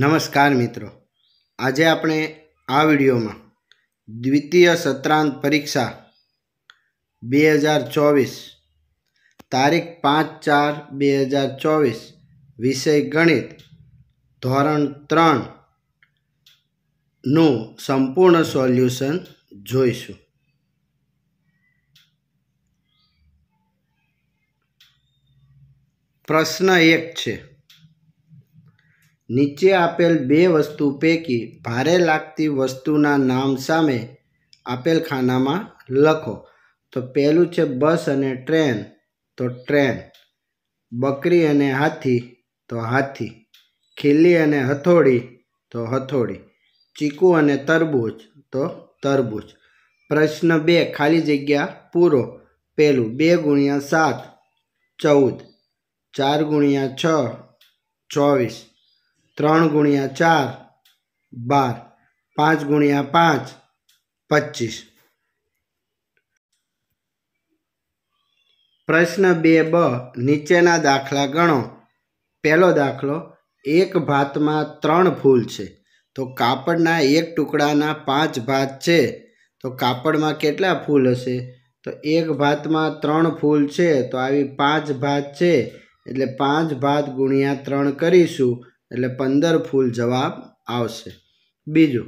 નમસ્કાર મિત્રો આજે આપણે આ વિડીયોમાં દ્વિતીય સત્રાંત પરીક્ષા બે હજાર ચોવીસ તારીખ પાંચ ચાર બે હજાર ચોવીસ વિષય ગણિત ધોરણ ત્રણનું સંપૂર્ણ સોલ્યુશન જોઈશું પ્રશ્ન એક છે નીચે આપેલ બે વસ્તુ પૈકી ભારે લાગતી વસ્તુના નામ સામે આપેલ ખાનામાં લખો તો પહેલું છે બસ અને ટ્રેન તો ટ્રેન બકરી અને હાથી તો હાથી ખીલી અને હથોડી તો હથોડી ચીકુ અને તરબૂચ તો તરબૂચ પ્રશ્ન બે ખાલી જગ્યા પૂરો પહેલું બે ગુણ્યા સાત ચૌદ ચાર ગુણ્યા છ ચોવીસ ત્રણ ગુણ્યા ચાર બાર પાંચ ગુણ્યા પાંચ પચીસ પ્રશ્ન બે બ નીચેના દાખલા ગણો પહેલો દાખલો એક ભાતમાં ત્રણ ફૂલ છે તો કાપડના એક ટુકડાના પાંચ ભાત છે તો કાપડમાં કેટલા ફૂલ હશે તો એક ભાતમાં ત્રણ ફૂલ છે તો આવી પાંચ ભાત છે એટલે પાંચ ભાત ગુણ્યા ત્રણ કરીશું એટલે પંદર ફૂલ જવાબ આવશે બીજું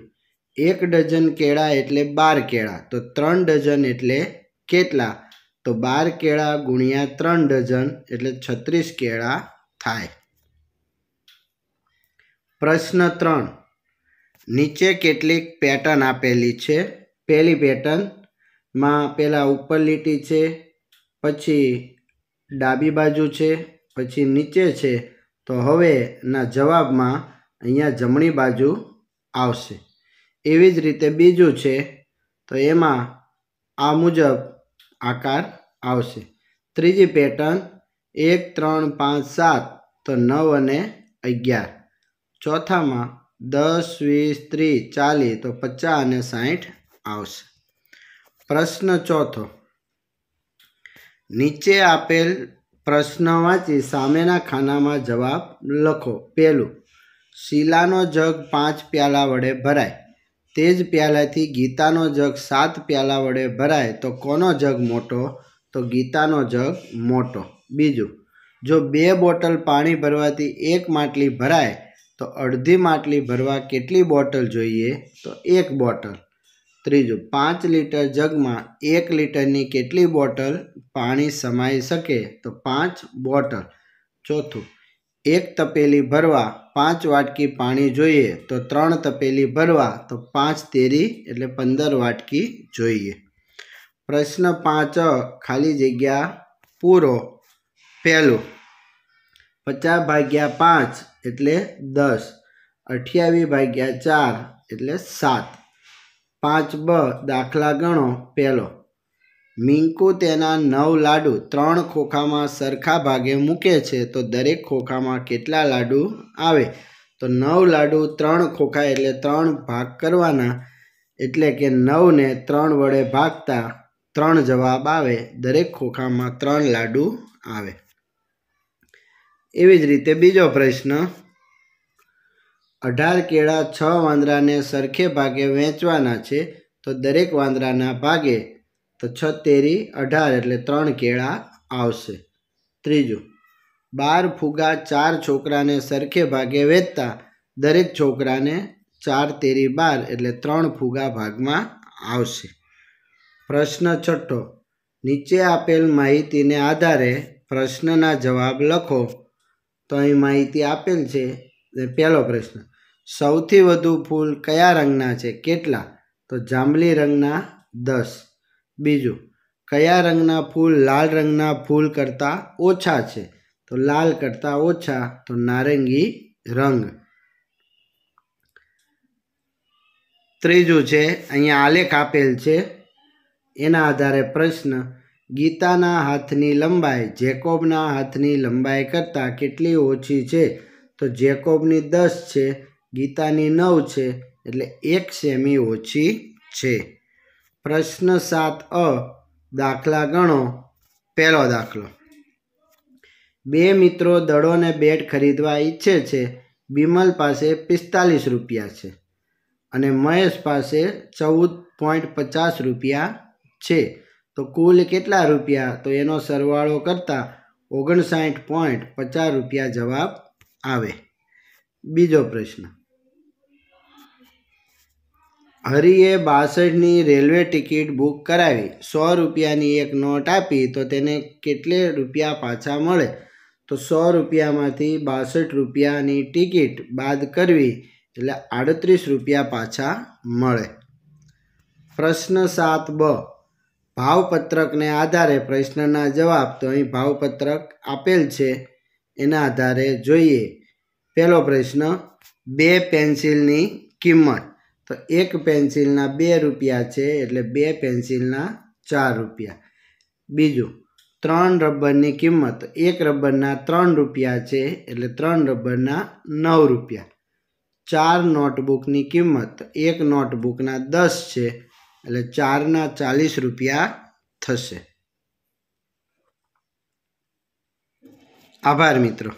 એક ડઝન કેળા એટલે બાર કેળા તો ત્રણ ડઝન એટલે કેટલા તો બાર કેળા ગુણ્યા ત્રણ ડઝન એટલે છત્રીસ કેળા થાય પ્રશ્ન ત્રણ નીચે કેટલીક પેટર્ન આપેલી છે પહેલી પેટર્નમાં પહેલાં ઉપર લીટી છે પછી ડાબી બાજુ છે પછી નીચે છે તો હવેના જવાબમાં અહીંયા જમણી બાજુ આવશે એવી જ રીતે બીજું છે તો એમાં આ મુજબ આકાર આવશે ત્રીજી પેટર્ન એક ત્રણ પાંચ સાત તો નવ અને અગિયાર ચોથામાં દસ વીસ ત્રીસ ચાલીસ તો પચાસ અને સાઠ આવશે પ્રશ્ન ચોથો નીચે આપેલ પ્રશ્ન વાંચી સામેના ખાનામાં જવાબ લખો પહેલું શીલાનો જગ પાંચ પ્યાલા વડે ભરાય તે જ પ્યાલાથી ગીતાનો જગ સાત પ્યાલા વડે ભરાય તો કોનો જગ મોટો તો ગીતાનો જગ મોટો બીજું જો બે બોટલ પાણી ભરવાથી એક માટલી ભરાય તો અડધી માટલી ભરવા કેટલી બોટલ જોઈએ તો એક બોટલ ત્રીજું પાંચ લીટર જગમાં એક લીટરની કેટલી બોટલ પાણી સમાઈ શકે તો પાંચ બોટલ ચોથું એક તપેલી ભરવા પાંચ વાટકી પાણી જોઈએ તો ત્રણ તપેલી ભરવા તો પાંચ તેરી એટલે પંદર વાટકી જોઈએ પ્રશ્ન પાંચ ખાલી જગ્યા પૂરો પહેલું પચાસ ભાગ્યા પાંચ એટલે દસ અઠ્યાવીસ ભાગ્યા ચાર એટલે સાત પાંચ બ દાખલા ગણો પહેલો મિંકુ તેના નવ લાડુ ત્રણ ખોખામાં સરખા ભાગે મૂકે છે તો દરેક ખોખામાં કેટલા લાડુ આવે તો નવ લાડુ ત્રણ ખોખા એટલે ત્રણ ભાગ કરવાના એટલે કે નવને ત્રણ વડે ભાગતા ત્રણ જવાબ આવે દરેક ખોખામાં ત્રણ લાડુ આવે એવી જ રીતે બીજો પ્રશ્ન અઢાર કેળા છ વાંદરાને સરખે ભાગે વહેંચવાના છે તો દરેક વાંદરાના ભાગે તો છ તેરી અઢાર એટલે ત્રણ કેળા આવશે ત્રીજું બાર ફુગા ચાર છોકરાને સરખે ભાગે વેચતા દરેક છોકરાને ચાર તેરી બાર એટલે ત્રણ ફુગા ભાગમાં આવશે પ્રશ્ન છઠ્ઠો નીચે આપેલ માહિતીને આધારે પ્રશ્નના જવાબ લખો તો અહીં માહિતી આપેલ છે પહેલો પ્રશ્ન સૌથી વધુ ફૂલ કયા રંગના છે કેટલા તો જાંબલી રંગના દસ બીજું કયા રંગના ફૂલ લાલ રંગના ફૂલ કરતાં ઓછા છે તો લાલ કરતાં ઓછા તો નારંગી રંગ ત્રીજું છે અહીંયા આલેખ આપેલ છે એના આધારે પ્રશ્ન ગીતાના હાથની લંબાઈ જેકોબના હાથની લંબાઈ કરતાં કેટલી ઓછી છે તો જેકોબની દસ છે ગીતાની નવ છે એટલે એક સેમી ઓછી છે પ્રશ્ન સાત અ દાખલા ગણો પહેલો દાખલો બે મિત્રો દડોને બેટ ખરીદવા ઈચ્છે છે બિમલ પાસે પિસ્તાલીસ રૂપિયા છે અને મહેશ પાસે ચૌદ પોઈન્ટ પચાસ રૂપિયા છે તો કુલ કેટલા રૂપિયા તો એનો સરવાળો કરતાં ઓગણસાઠ પોઈન્ટ પચાસ રૂપિયા જવાબ આવે બીજો પ્રશ્ન હરિએ બાસઠની રેલવે ટિકિટ બુક કરાવી સો રૂપિયાની એક નોટ આપી તો તેને કેટલે રૂપિયા પાછા મળે તો સો રૂપિયામાંથી બાસઠ રૂપિયાની ટિકિટ બાદ કરવી એટલે આડત્રીસ રૂપિયા પાછા મળે પ્રશ્ન સાત બ ભાવપત્રકને આધારે પ્રશ્નના જવાબ તો અહીં ભાવપત્રક આપેલ છે એના આધારે જોઈએ પહેલો પ્રશ્ન બે પેન્સિલની કિંમત તો એક પેન્સિલના બે રૂપિયા છે એટલે બે પેન્સિલના ચાર રૂપિયા બીજું ત્રણ રબરની કિંમત એક રબરના ત્રણ રૂપિયા છે એટલે ત્રણ રબરના નવ રૂપિયા ચાર નોટબુકની કિંમત એક નોટબુકના દસ છે એટલે ચારના ચાલીસ રૂપિયા થશે આભાર મિત્રો